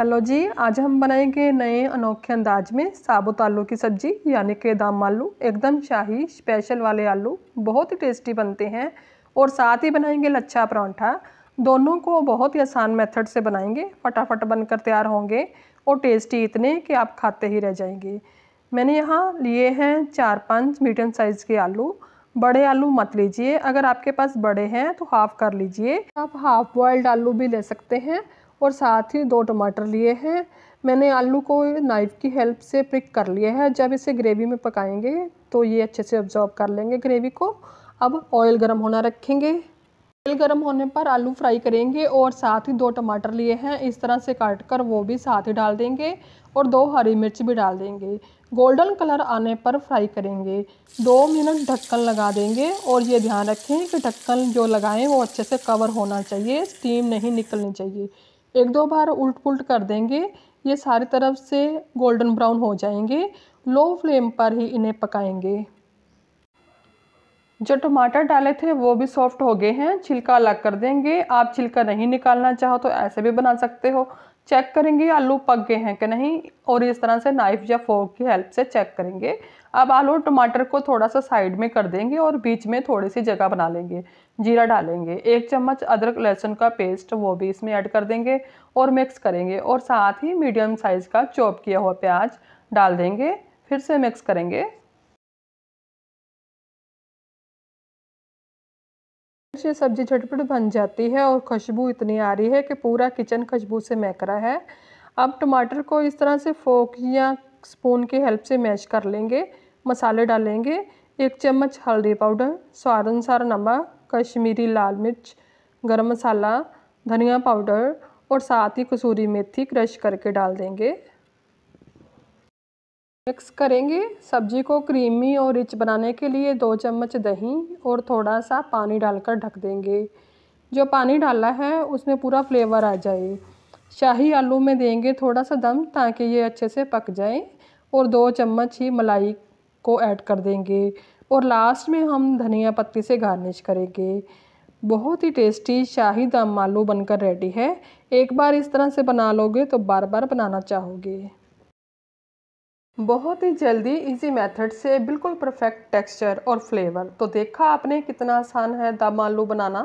hello जी आज हम बनाएंगे नए अनोखे अंदाज में साबुत आलू की सब्ज़ी यानी कि दाम आलू एकदम शाही स्पेशल वाले आलू बहुत ही टेस्टी बनते हैं और साथ ही बनाएंगे लच्छा परांठा दोनों को बहुत ही आसान मेथड से बनाएंगे फटाफट बनकर तैयार होंगे और टेस्टी इतने कि आप खाते ही रह जाएंगे मैंने यहाँ लिए हैं चार पाँच मीडियम साइज़ के आलू बड़े आलू मत लीजिए अगर आपके पास बड़े हैं तो हाफ़ कर लीजिए आप हाफ़ बॉयल्ड आलू भी ले सकते हैं और साथ ही दो टमाटर लिए हैं मैंने आलू को नाइफ़ की हेल्प से प्रिक कर लिया है जब इसे ग्रेवी में पकाएंगे तो ये अच्छे से ऑब्जॉर्व कर लेंगे ग्रेवी को अब ऑयल गर्म होना रखेंगे ऑयल गर्म होने पर आलू फ्राई करेंगे और साथ ही दो टमाटर लिए हैं इस तरह से काट कर वो भी साथ ही डाल देंगे और दो हरी मिर्च भी डाल देंगे गोल्डन कलर आने पर फ्राई करेंगे दो मिनट ढक्कन लगा देंगे और ये ध्यान रखें कि ढक्कन जो लगाएं वो अच्छे से कवर होना चाहिए स्टीम नहीं निकलनी चाहिए एक दो बार उल्ट पुल्ट कर देंगे ये सारी तरफ से गोल्डन ब्राउन हो जाएंगे लो फ्लेम पर ही इन्हें पकाएंगे जो टमाटर डाले थे वो भी सॉफ्ट हो गए हैं छिलका अलग कर देंगे आप छिलका नहीं निकालना चाहो तो ऐसे भी बना सकते हो चेक करेंगे आलू पक गए हैं कि नहीं और इस तरह से नाइफ़ या फोक की हेल्प से चेक करेंगे अब आलू और टमाटर को थोड़ा सा साइड में कर देंगे और बीच में थोड़ी सी जगह बना लेंगे जीरा डालेंगे एक चम्मच अदरक लहसुन का पेस्ट वो भी इसमें ऐड कर देंगे और मिक्स करेंगे और साथ ही मीडियम साइज़ का चॉप किया हुआ प्याज डाल देंगे फिर से मिक्स करेंगे से सब्ज़ी झटपट बन जाती है और खुशबू इतनी आ रही है कि पूरा किचन खुशबू से महक रहा है अब टमाटर को इस तरह से फोक या स्पून की हेल्प से मैश कर लेंगे मसाले डालेंगे एक चम्मच हल्दी पाउडर स्वाद अनुसार नमक कश्मीरी लाल मिर्च गरम मसाला धनिया पाउडर और साथ ही कसूरी मेथी क्रश करके डाल देंगे मिक्स करेंगे सब्जी को क्रीमी और रिच बनाने के लिए दो चम्मच दही और थोड़ा सा पानी डालकर ढक देंगे जो पानी डाला है उसमें पूरा फ्लेवर आ जाए शाही आलू में देंगे थोड़ा सा दम ताकि ये अच्छे से पक जाए और दो चम्मच ही मलाई को ऐड कर देंगे और लास्ट में हम धनिया पत्ती से गार्निश करेंगे बहुत ही टेस्टी शाही दम आलू बनकर रेडी है एक बार इस तरह से बना लोगे तो बार बार बनाना चाहोगे बहुत ही जल्दी इजी मेथड से बिल्कुल परफेक्ट टेक्सचर और फ्लेवर तो देखा आपने कितना आसान है दम आलू बनाना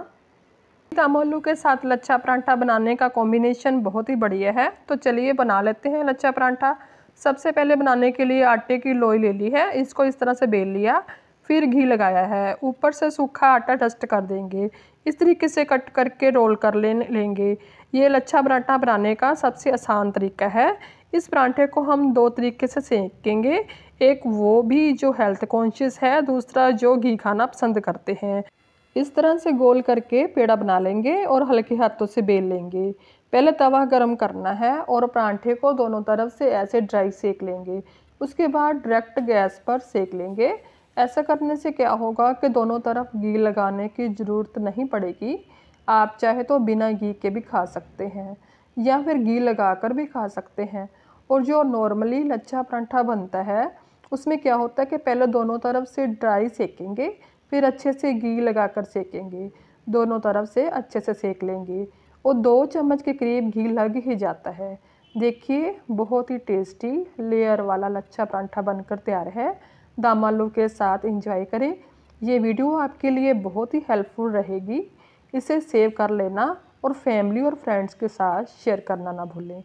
दम आलू के साथ लच्छा परांठा बनाने का कॉम्बिनेशन बहुत ही बढ़िया है तो चलिए बना लेते हैं लच्छा परांठा सबसे पहले बनाने के लिए आटे की लोई ले ली है इसको इस तरह से बेल लिया फिर घी लगाया है ऊपर से सूखा आटा डस्ट कर देंगे इस तरीके से कट करके रोल कर ले लेंगे ये लच्छा पराठा बनाने का सबसे आसान तरीका है इस परांठे को हम दो तरीके से सेकेंगे एक वो भी जो हेल्थ कॉन्शियस है दूसरा जो घी खाना पसंद करते हैं इस तरह से गोल करके पेड़ा बना लेंगे और हल्के हाथों से बेल लेंगे पहले तवा गर्म करना है और परांठे को दोनों तरफ से ऐसे ड्राई सेक लेंगे उसके बाद डायरेक्ट गैस पर सेक लेंगे ऐसा करने से क्या होगा कि दोनों तरफ घी लगाने की ज़रूरत नहीं पड़ेगी आप चाहे तो बिना घी के भी खा सकते हैं या फिर घी लगा कर भी खा सकते हैं और जो नॉर्मली लच्छा परांठा बनता है उसमें क्या होता है कि पहले दोनों तरफ से ड्राई सेकेंगे फिर अच्छे से घी लगा कर सेकेंगे दोनों तरफ से अच्छे से सेक लेंगे और दो चम्मच के करीब घी लग ही जाता है देखिए बहुत ही टेस्टी लेयर वाला लच्छा परांठा बनकर तैयार है दामालों के साथ इंजॉय करें ये वीडियो आपके लिए बहुत ही हेल्पफुल रहेगी इसे सेव कर लेना और फैमिली और फ्रेंड्स के साथ शेयर करना ना भूलें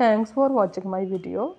thanks for watching my video